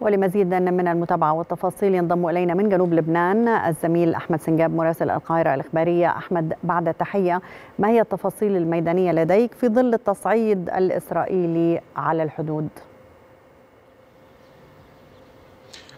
ولمزيد من المتابعة والتفاصيل ينضم إلينا من جنوب لبنان الزميل أحمد سنجاب مراسل القاهرة الإخبارية أحمد بعد التحية ما هي التفاصيل الميدانية لديك في ظل التصعيد الإسرائيلي على الحدود؟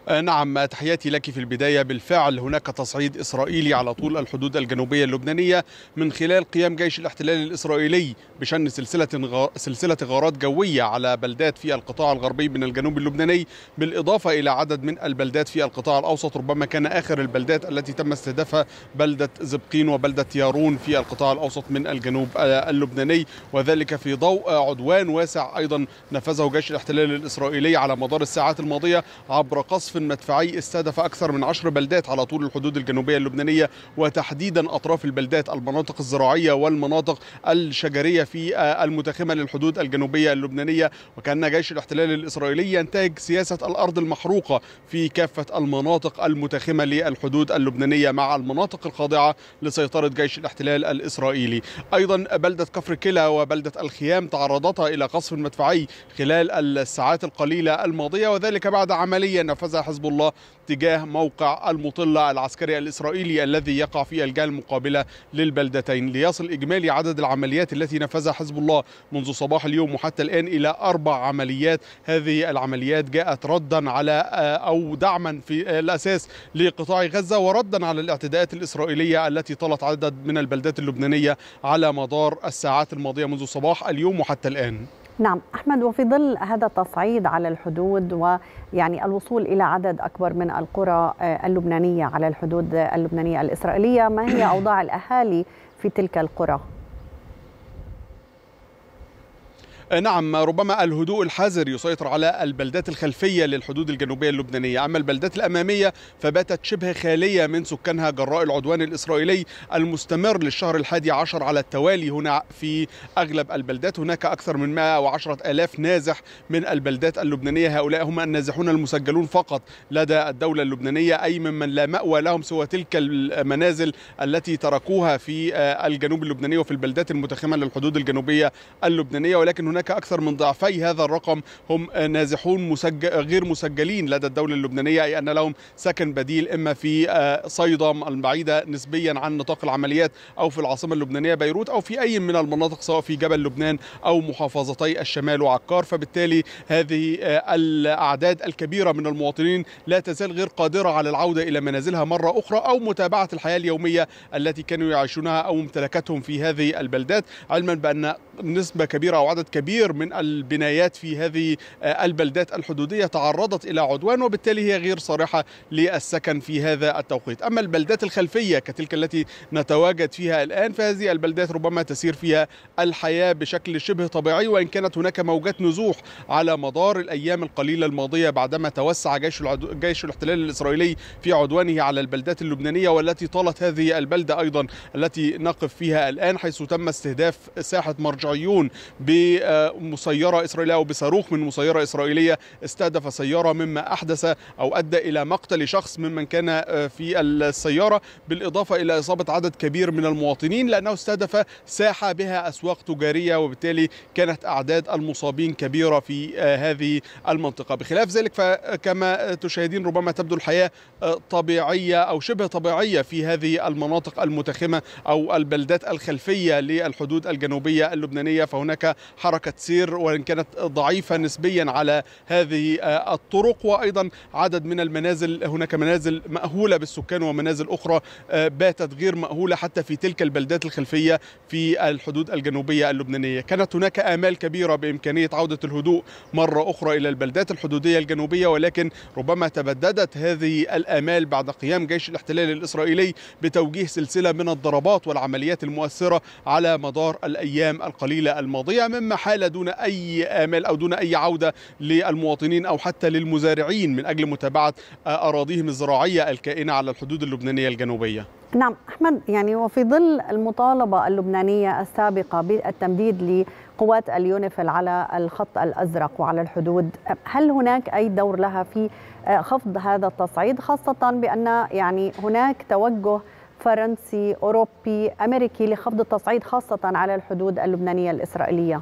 آه، نعم تحياتي لك في البداية بالفعل هناك تصعيد إسرائيلي على طول الحدود الجنوبية اللبنانية من خلال قيام جيش الاحتلال الإسرائيلي بشن سلسلة غار... سلسلة غارات جوية على بلدات في القطاع الغربي من الجنوب اللبناني بالإضافة إلى عدد من البلدات في القطاع الأوسط ربما كان آخر البلدات التي تم استهدافها بلدة زبقين وبلدة يارون في القطاع الأوسط من الجنوب آه، اللبناني وذلك في ضوء عدوان واسع أيضا نفذه جيش الاحتلال الإسرائيلي على مدار الساعات الماضية عبر قصف قصف مدفعي استهدف أكثر من عشر بلدات على طول الحدود الجنوبية اللبنانية وتحديدا أطراف البلدات المناطق الزراعية والمناطق الشجرية في آه، المتخمة للحدود الجنوبية اللبنانية وكان جيش الاحتلال الإسرائيلي ينتهج سياسة الأرض المحروقة في كافة المناطق المتخمة للحدود اللبنانية مع المناطق الخاضعة لسيطرة جيش الاحتلال الإسرائيلي أيضا بلدة كفر كلا وبلدة الخيام تعرضتا إلى قصف مدفعي خلال الساعات القليلة الماضية وذلك بعد عملية نفذها حزب الله تجاه موقع المطلة العسكري الإسرائيلي الذي يقع في الجهة المقابلة للبلدتين ليصل إجمالي عدد العمليات التي نفذها حزب الله منذ صباح اليوم وحتى الآن إلى أربع عمليات هذه العمليات جاءت ردا على آه، أو دعما في آه، الأساس لقطاع غزة وردا على الاعتداءات الإسرائيلية التي طالت عدد من البلدات اللبنانية على مدار الساعات الماضية منذ صباح اليوم وحتى الآن نعم أحمد وفي ظل هذا التصعيد على الحدود ويعني الوصول إلى عدد أكبر من القرى آه، اللبنانية على الحدود آه، اللبنانية الإسرائيلية ما هي أوضاع الأهالي في تلك القرى؟ آه، نعم ربما الهدوء الحذر يسيطر على البلدات الخلفية للحدود الجنوبية اللبنانية أما البلدات الأمامية فباتت شبه خالية من سكانها جراء العدوان الإسرائيلي المستمر للشهر الحادي عشر على التوالي هنا في أغلب البلدات هناك أكثر من 110 ألاف نازح من البلدات اللبنانية هؤلاء هم النازحون المسجلون فقط لدى الدولة اللبنانية أي ممن لا مأوى لهم سوى تلك المنازل التي تركوها في آه، الجنوب اللبناني وفي البلدات المتخمة للحدود الجنوبية اللبنانية ولكن هناك هناك أكثر من ضعفي هذا الرقم هم نازحون مسجل غير مسجلين لدى الدولة اللبنانية أي أن لهم سكن بديل إما في آه، صيدا البعيدة نسبيا عن نطاق العمليات أو في العاصمة اللبنانية بيروت أو في أي من المناطق سواء في جبل لبنان أو محافظتي الشمال وعكار فبالتالي هذه آه، الأعداد الكبيرة من المواطنين لا تزال غير قادرة على العودة إلى منازلها مرة أخرى أو متابعة الحياة اليومية التي كانوا يعيشونها أو ممتلكاتهم في هذه البلدات علما بأن نسبة كبيرة أو عدد كبير كبير من البنايات في هذه آه، البلدات الحدودية تعرضت إلى عدوان وبالتالي هي غير صريحة للسكن في هذا التوقيت أما البلدات الخلفية كتلك التي نتواجد فيها الآن فهذه البلدات ربما تسير فيها الحياة بشكل شبه طبيعي وإن كانت هناك موجات نزوح على مدار الأيام القليلة الماضية بعدما توسع جيش, العدو... جيش الاحتلال الإسرائيلي في عدوانه على البلدات اللبنانية والتي طالت هذه البلدة أيضا التي نقف فيها الآن حيث تم استهداف ساحة مرجعيون ب آه، مسيرة إسرائيلية أو بصاروخ من مسيرة إسرائيلية استهدف سيارة مما أحدث أو أدى إلى مقتل شخص ممن كان آه، في السيارة بالإضافة إلى إصابة عدد كبير من المواطنين لأنه استهدف ساحة بها أسواق تجارية وبالتالي كانت أعداد المصابين كبيرة في آه، هذه المنطقة بخلاف ذلك فكما تشاهدين ربما تبدو الحياة آه، طبيعية أو شبه طبيعية في هذه المناطق المتخمة أو البلدات الخلفية للحدود الجنوبية اللبنانية فهناك حركة كتسير وان كانت ضعيفه نسبيا على هذه آه، الطرق وايضا عدد من المنازل هناك منازل مأهوله بالسكان ومنازل اخرى آه، باتت غير مأهوله حتى في تلك البلدات الخلفيه في الحدود الجنوبيه اللبنانيه كانت هناك امال كبيره بامكانيه عوده الهدوء مره اخرى الى البلدات الحدوديه الجنوبيه ولكن ربما تبددت هذه الامال بعد قيام جيش الاحتلال الاسرائيلي بتوجيه سلسله من الضربات والعمليات المؤثره على مدار الايام القليله الماضيه مما حالة دون أي آمال أو دون أي عودة للمواطنين أو حتى للمزارعين من أجل متابعة آه، أراضيهم الزراعية الكائنة على الحدود اللبنانية الجنوبية نعم أحمد يعني وفي ظل المطالبة اللبنانية السابقة بالتمديد لقوات اليونيفل على الخط الأزرق وعلى الحدود هل هناك أي دور لها في آه، خفض هذا التصعيد خاصة بأن يعني هناك توجه فرنسي أوروبي أمريكي لخفض التصعيد خاصة على الحدود اللبنانية الإسرائيلية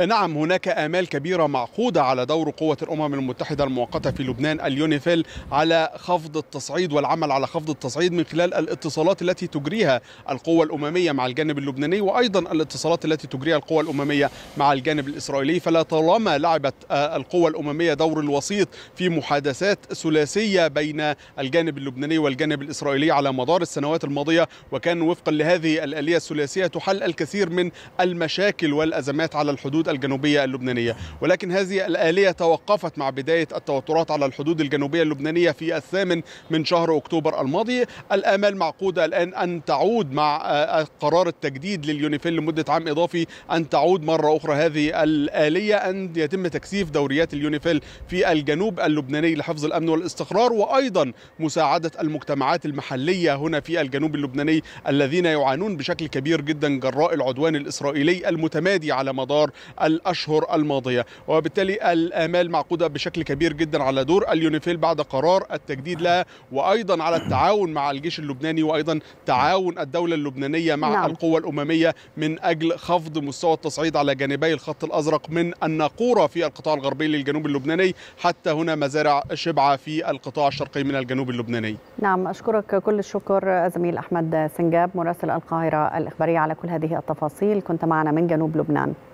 نعم هناك آمال كبيرة معقودة على دور قوة الأمم المتحدة المؤقتة في لبنان اليونيفيل على خفض التصعيد والعمل على خفض التصعيد من خلال الاتصالات التي تجريها القوة الأممية مع الجانب اللبناني وأيضا الاتصالات التي تجريها القوة الأممية مع الجانب الإسرائيلي فلا طالما لعبت آه، القوة الأممية دور الوسيط في محادثات ثلاثية بين الجانب اللبناني والجانب الإسرائيلي على مدار السنوات الماضية وكان وفقا لهذه الآلية الثلاثية تحل الكثير من المشاكل والأزمات على الحدود الحدود الجنوبية اللبنانية ولكن هذه الآلية توقفت مع بداية التوترات على الحدود الجنوبية اللبنانية في الثامن من شهر أكتوبر الماضي الآمال معقودة الآن أن تعود مع آه، قرار التجديد لليونيفيل لمدة عام إضافي أن تعود مرة أخرى هذه الآلية أن يتم تكثيف دوريات اليونيفيل في الجنوب اللبناني لحفظ الأمن والاستقرار وأيضا مساعدة المجتمعات المحلية هنا في الجنوب اللبناني الذين يعانون بشكل كبير جدا جراء العدوان الإسرائيلي المتمادي على مدار الأشهر الماضية وبالتالي الآمال معقودة بشكل كبير جدا على دور اليونيفيل بعد قرار التجديد لها وأيضا على التعاون مع الجيش اللبناني وأيضا تعاون الدولة اللبنانية مع نعم. القوى الأممية من أجل خفض مستوى التصعيد على جانبي الخط الأزرق من الناقورة في القطاع الغربي للجنوب اللبناني حتى هنا مزارع شبعة في القطاع الشرقي من الجنوب اللبناني نعم أشكرك كل الشكر زميل أحمد سنجاب مراسل القاهرة الإخبارية على كل هذه التفاصيل كنت معنا من جنوب لبنان